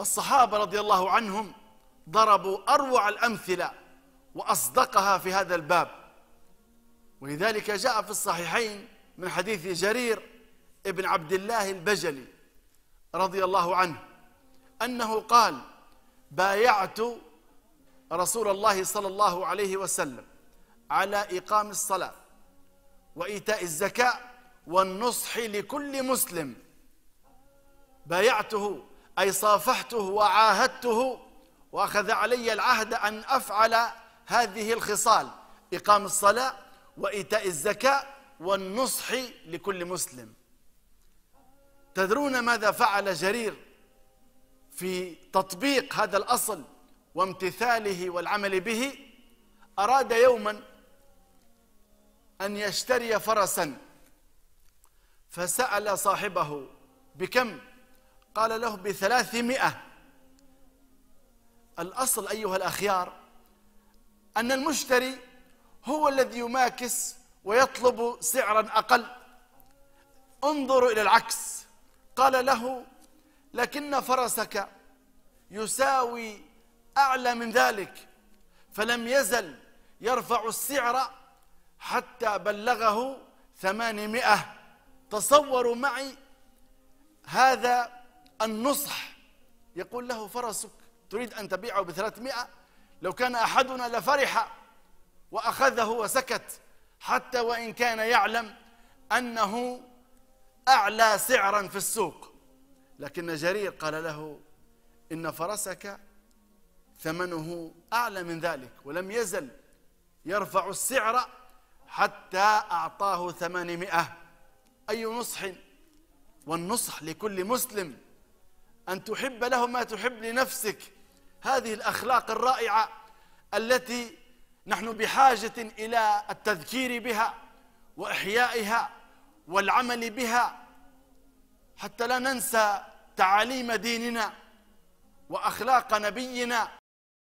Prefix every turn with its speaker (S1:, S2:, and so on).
S1: الصحابة رضي الله عنهم ضربوا أروع الأمثلة وأصدقها في هذا الباب ولذلك جاء في الصحيحين من حديث جرير ابن عبد الله البجلي رضي الله عنه أنه قال بايعت رسول الله صلى الله عليه وسلم على إقام الصلاة وإيتاء الزكاة والنصح لكل مسلم بايعته أي صافحته وعاهدته وأخذ علي العهد أن أفعل هذه الخصال إقام الصلاة وإيتاء الزكاة والنصح لكل مسلم تدرون ماذا فعل جرير في تطبيق هذا الأصل وامتثاله والعمل به أراد يوما أن يشتري فرسا فسأل صاحبه بكم قال له بثلاثمائة الأصل أيها الأخيار أن المشتري هو الذي يماكس ويطلب سعرا أقل انظروا إلى العكس قال له لكن فرسك يساوي أعلى من ذلك فلم يزل يرفع السعر حتى بلغه ثمانمائة تصوروا معي هذا النصح يقول له فرسك تريد أن تبيعه بثلاثمائة لو كان أحدنا لفرح وأخذه وسكت حتى وإن كان يعلم أنه أعلى سعرا في السوق لكن جرير قال له إن فرسك ثمنه أعلى من ذلك ولم يزل يرفع السعر حتى أعطاه ثمانمائة أي نصح والنصح لكل مسلم أن تحب له ما تحب لنفسك هذه الأخلاق الرائعة التي نحن بحاجة إلى التذكير بها وإحيائها والعمل بها حتى لا ننسى تعاليم ديننا وأخلاق نبينا